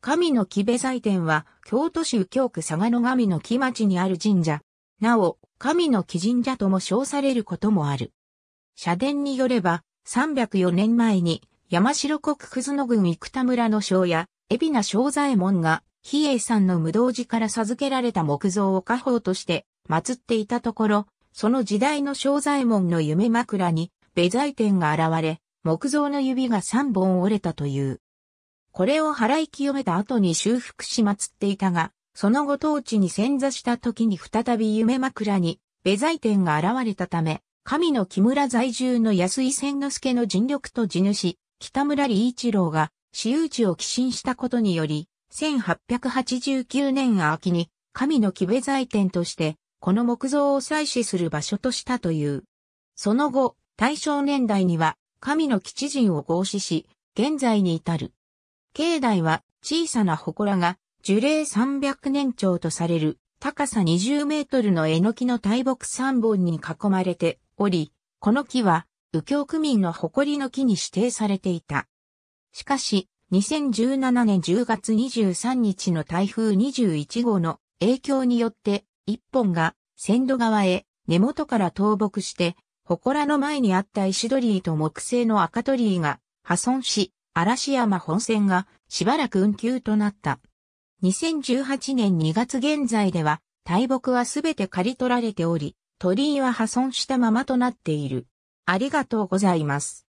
神の木部祭典は、京都市右京区佐賀の神の木町にある神社。なお、神の木神社とも称されることもある。社殿によれば、304年前に、山城国葛野郡生田村の庄屋、海老名庄左衛門が、比叡山の無道寺から授けられた木造を家宝として祀っていたところ、その時代の庄左衛門の夢枕に、部財天が現れ、木造の指が3本折れたという。これを払い清めた後に修復し祀っていたが、その後当地に潜座した時に再び夢枕に、ベ財店天が現れたため、神の木村在住の安井千之助の尽力と地主、北村理一郎が、私有地を寄進したことにより、1889年秋に、神の木部財店として、この木造を採取する場所としたという。その後、大正年代には、神の基地人を合祀し、現在に至る。境内は小さな祠が樹齢300年長とされる高さ20メートルの榎の大木3本に囲まれており、この木は右京区民の誇りの木に指定されていた。しかし、2017年10月23日の台風21号の影響によって一本が線路側へ根元から倒木して、祠の前にあった石鳥居と木製の赤鳥居が破損し、嵐山本線がしばらく運休となった。2018年2月現在では、大木はすべて刈り取られており、鳥居は破損したままとなっている。ありがとうございます。